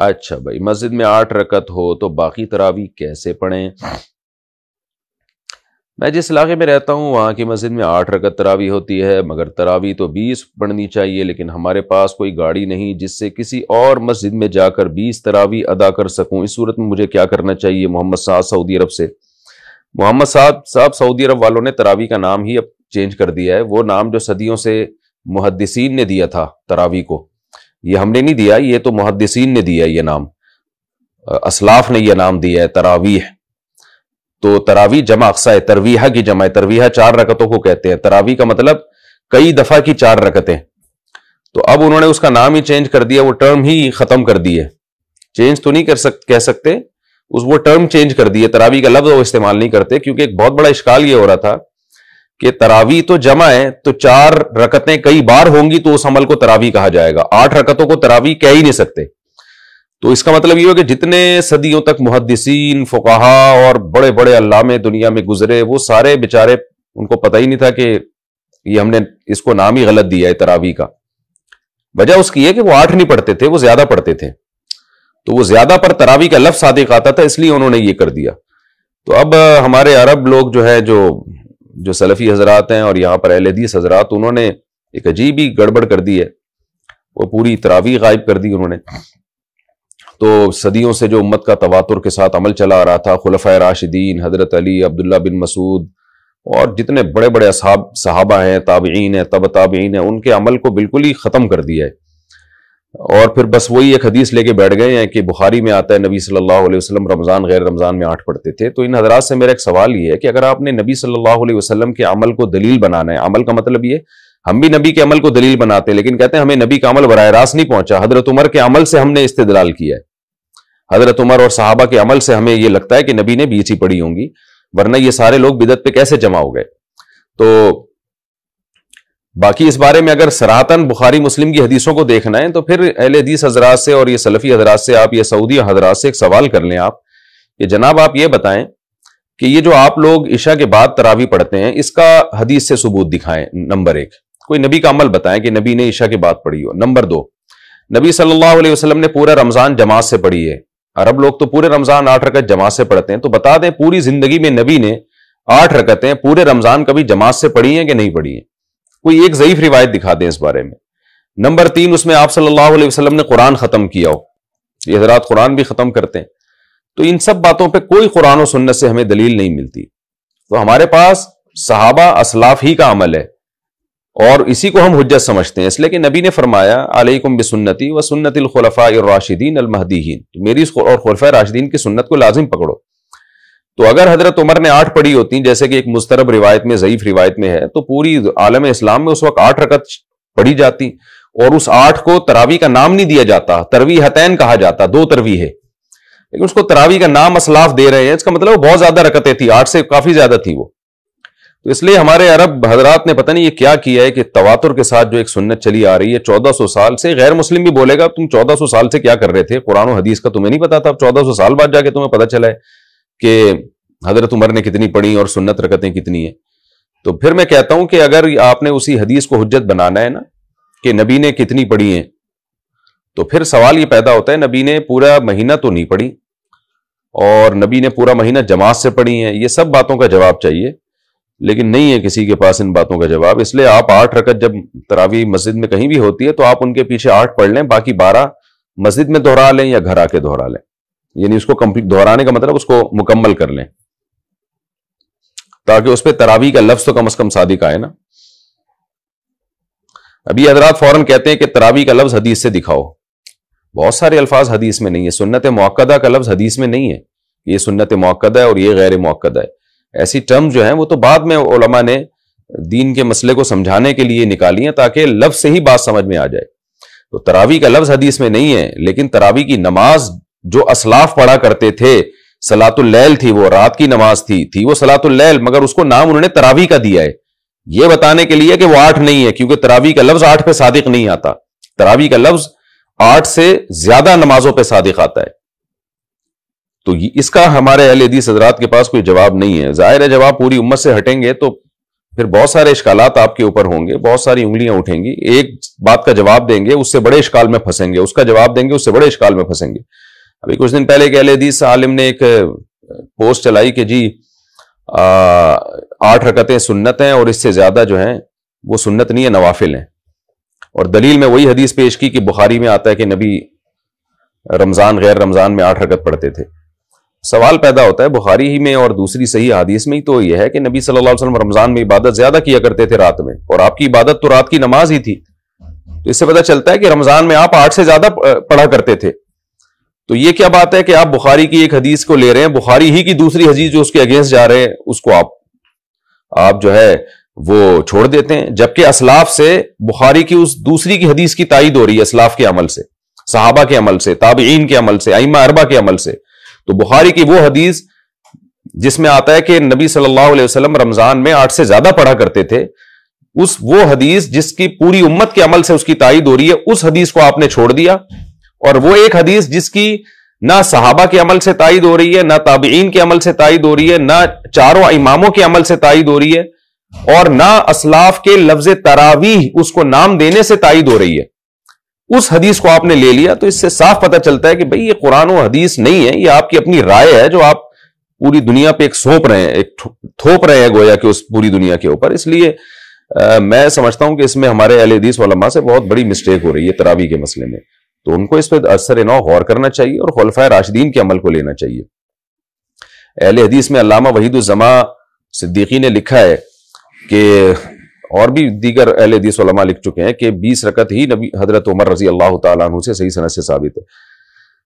अच्छा भाई मस्जिद में आठ रकत हो तो बाकी तरावी कैसे पढ़ें मैं जिस इलाके में रहता हूँ वहाँ की मस्जिद में आठ रकत तरावी होती है मगर तरावी तो बीस पढ़नी चाहिए लेकिन हमारे पास कोई गाड़ी नहीं जिससे किसी और मस्जिद में जाकर बीस तरावी अदा कर सकूँ इस सूरत में मुझे क्या करना चाहिए मोहम्मद साहब सऊदी अरब से मोहम्मद साहब साहब सऊदी अरब वालों ने तरावी का नाम ही अब चेंज कर दिया है वो नाम जो सदियों से मुहदसिन ने दिया था तरावी को ये हमने नहीं दिया ये तो मुहदसिन ने दिया ये नाम असलाफ ने यह नाम दिया है तरावीह तो तरावी जमा अक्सा है तरवीहा की जमा है तरवीहा चार रकतों को कहते हैं तरावी का मतलब कई दफा की चार रकतें तो अब उन्होंने उसका नाम ही चेंज कर दिया वो टर्म ही खत्म कर दी है चेंज तो नहीं कर सक कह सकते उस वो टर्म चेंज कर दिए तरावी का लफ्ज वो इस्तेमाल नहीं करते क्योंकि एक बहुत बड़ा इश्काल ये हो रहा था कि तरावी तो जमा है तो चार रकतें कई बार होंगी तो उस अमल को तरावी कहा जाएगा आठ रकतों को तरावी कह ही नहीं सकते तो इसका मतलब यह है कि जितने सदियों तक मुहदसिन फुकाहा और बड़े बड़े अल्लामे दुनिया में गुजरे वो सारे बेचारे उनको पता ही नहीं था कि ये हमने इसको नाम ही गलत दिया है तरावी का वजह उसकी है कि वो आठ नहीं पढ़ते थे वो ज्यादा पढ़ते थे तो वो ज्यादा पर तरावी का लफ्ज सादिक आता था इसलिए उन्होंने ये कर दिया तो अब हमारे अरब लोग जो है जो जो सलफ़ी हजरात हैं और यहाँ पर अहल हदीस हजरात उन्होंने एक अजीब ही गड़बड़ कर दी है वो पूरी तरावी गायब कर दी उन्होंने तो सदियों से जो उम्मत का तवातुर के साथ अमल चला आ रहा था खुलफ़ राशिदीन हजरत अली अब्दुल्ला बिन मसूद और जितने बड़े बड़े साहबा सहाबा हैं ताबीन है तब ताबीन है उनके अमल को बिल्कुल ही ख़त्म कर दिया है और फिर बस वही एक हदीस लेके बैठ गए हैं कि बुखारी में आता है नबी सल्लल्लाहु अलैहि वसल्लम रमज़ान गैर रमज़ान में आठ पढ़ते थे तो इन हजरात से मेरा एक सवाल ये है कि अगर आपने नबी सल्लल्लाहु अलैहि वसल्लम के अमल को दलील बनाना है अमल का मतलब ये हम भी नबी के अमल को दलील बनाते हैं लेकिन कहते हैं हमें नबी का अमल बर रास्त नहीं पहुंचा हजरत उमर के अमल से हमने इस्तेदलाल किया है हजरत उमर और साहबा के अमल से हमें ये लगता है कि नबी ने बीच ही पढ़ी होंगी वरना ये सारे लोग बिदत पे कैसे जमा हो गए तो बाकी इस बारे में अगर सरातन बुखारी मुस्लिम की हदीसों को देखना है तो फिर अहल हदीस हजरात से और ये सलफ़ी हजरात से आप ये सऊदी हजरात से एक सवाल कर लें आप कि जनाब आप ये बताएं कि ये जो आप लोग ईशा के बाद तरावी पढ़ते हैं इसका हदीस से सबूत दिखाएं नंबर एक कोई नबी का अमल बताएं कि नबी ने ईशा के बाद पढ़ी हो नंबर दो नबी सल्लल्लाहु अलैहि वसल्लम ने पूरा रमज़ान जमात से पढ़ी है अरब लोग तो पूरे रमज़ान आठ रकत जमात से पढ़ते हैं तो बता दें पूरी जिंदगी में नबी ने आठ रकतें पूरे रमज़ान कभी जमात से पढ़ी है कि नहीं पढ़ी है कोई एक ज़यीफ रिवायत दिखा दें इस बारे में नंबर तीन उसमें आप सल्लल्लाहु अलैहि वसल्लम ने कुरान ख़त्म किया हो ये हजरात कुरान भी ख़त्म करते हैं तो इन सब बातों पर कोई कुरान और सुन्नत से हमें दलील नहीं मिलती तो हमारे पास सहाबा असलाफ ही का अमल है और इसी को हम हजत समझते हैं इसलिए कि नबी ने फरमाया अलैकुम बिसन्नति व सुन्नतलखलफ़ा राशिदीन अलमहदीन तो मेरी और खलफ़ा राशिदीन की सुन्नत को लाजिम पकड़ो तो अगर हजरत उमर ने आठ पढ़ी होती जैसे कि एक मुस्तरब रिवायत में ज़यीफ रिवायत में है तो पूरी आलम इस्लाम में उस वक्त आठ रकत पढ़ी जाती और उस आठ को तरावी का नाम नहीं दिया जाता तरवी हतैन कहा जाता दो तरवी है लेकिन उसको तरावी का नाम असलाफ दे रहे हैं इसका मतलब बहुत ज्यादा रकतें थी आठ से काफी ज्यादा थी वो तो इसलिए हमारे अरब हजरात ने पता नहीं ये क्या किया है कि तवातुर के साथ जो एक सुन्नत चली आ रही है 1400 साल से गैर मुस्लिम भी बोलेगा तुम 1400 साल से क्या कर रहे थे कुरान और हदीस का तुम्हें नहीं पता था 1400 साल बाद जाके तुम्हें पता चला है कि हजरत उमर ने कितनी पढ़ी और सुन्नत रकतें कितनी हैं तो फिर मैं कहता हूं कि अगर आपने उसी हदीस को हजत बनाना है ना कि नबी ने कितनी पढ़ी हैं तो फिर सवाल ये पैदा होता है नबी ने पूरा महीना तो नहीं पढ़ी और नबी ने पूरा महीना जमात से पढ़ी है ये सब बातों का जवाब चाहिए लेकिन नहीं है किसी के पास इन बातों का जवाब इसलिए आप आठ रकत जब तरावी मस्जिद में कहीं भी होती है तो आप उनके पीछे आठ पढ़ लें बाकी बारह मस्जिद में दोहरा लें या घर आके दोहरा लें यानी उसको कंप्लीट दोहराने का मतलब उसको मुकम्मल कर लें ताकि उस पर तरावी का लफ्ज तो कम अज कम सादिक आए ना अभी हजरात फौरन कहते हैं कि तरावी का लफ्ज हदीस से दिखाओ बहुत सारे अल्फाज हदीस में नहीं है सुन्नत मौकदा का लफ्ज हदीस में नहीं है ये सुन्नत मौकदा है और ये गैर मौकदा है ऐसी टर्म जो है वो तो बाद में ओलमा ने दीन के मसले को समझाने के लिए निकाली है ताकि लफ्ज से ही बात समझ में आ जाए तो तरावी का लफ्ज हदीस में नहीं है लेकिन तरावी की नमाज जो असलाफ पढ़ा करते थे सलातुल्लैल थी वो रात की नमाज थी थी वो सलातुल्लैल मगर उसको नाम उन्होंने तरावी का दिया है ये बताने के लिए कि वो आठ नहीं है क्योंकि तरावी का लफ्ज आठ पे सादिक नहीं आता तरावी का लफ्ज आठ से ज्यादा नमाजों पे सादिक आता है तो इसका हमारे अहल हदीस हजरात के पास कोई जवाब नहीं है जाहिर है जब आप पूरी उम्मत से हटेंगे तो फिर बहुत सारे इश्काल आपके ऊपर होंगे बहुत सारी उंगलियां उठेंगी एक बात का जवाब देंगे उससे बड़े इश्काल में फंसेंगे उसका जवाब देंगे उससे बड़े इश्काल में फंसेंगे अभी कुछ दिन पहले कहले लेदीस सालिम ने एक पोस्ट चलाई कि जी आठ रकतें सुन्नत हैं और इससे ज़्यादा जो हैं वो सुन्नत नहीं है नवाफिल हैं और दलील में वही हदीस पेश की कि बुखारी में आता है कि नबी रमज़ान गैर रमज़ान में आठ रकत पढ़ते थे सवाल पैदा होता है बुखारी ही में और दूसरी सही हदीस में ही तो यह है कि नबी सल्लल्लाहु अलैहि वसल्लम रमज़ान में इबादत ज़्यादा किया करते थे रात में और आपकी इबादत तो रात की नमाज ही थी तो इससे पता चलता है कि रमज़ान में आप आठ से ज़्यादा पढ़ा करते थे तो ये क्या बात है कि आप बुखारी की एक हदीस को ले रहे हैं बुखारी ही की दूसरी हदीस जो उसके अगेंस्ट जा रहे हैं उसको आप आप जो है वो छोड़ देते हैं जबकि असलाफ से बुखारी की उस दूसरी की हदीस की ताइद हो रही है असलाफ के अमल से साहबा के अमल से ताबीन के अमल से आइमा अरबा के अमल से तो बुखारी की वो हदीस जिसमें आता है कि नबी सल्लल्लाहु अलैहि वसल्लम रमजान में आठ से ज्यादा पढ़ा करते थे उस वो हदीस जिसकी पूरी उम्मत के अमल से उसकी ताइद हो रही है उस हदीस को आपने छोड़ दिया और वो एक हदीस जिसकी ना सहाबा के अमल से तायद हो रही है ना ताबीन के अमल से तायद हो रही है ना चारों इमामों के अमल से तायद हो रही है और ना असलाफ के लफ्ज तरावी उसको नाम देने से तायद हो रही है उस हदीस को आपने ले लिया तो इससे साफ पता चलता है कि भाई ये कुरान और हदीस नहीं है ये आपकी अपनी राय है जो आप पूरी दुनिया पे एक सौंप रहे हैं एक थोप रहे हैं गोया के उस पूरी दुनिया के ऊपर इसलिए मैं समझता हूं कि इसमें हमारे अल हदीस से बहुत बड़ी मिस्टेक हो रही है तरावी के मसले में तो उनको इस पर असर नौ गौर करना चाहिए और खलफा राशिदीन के अमल को लेना चाहिए अहल हदीस में अलामा वहीदुलजमा सिद्दीकी ने लिखा है कि और भी दीगर अहल हदीस लिख चुके हैं कि बीस रकत ही नबी हजरत उमर रजी अल्लाह तुम से सही सनत से साबित है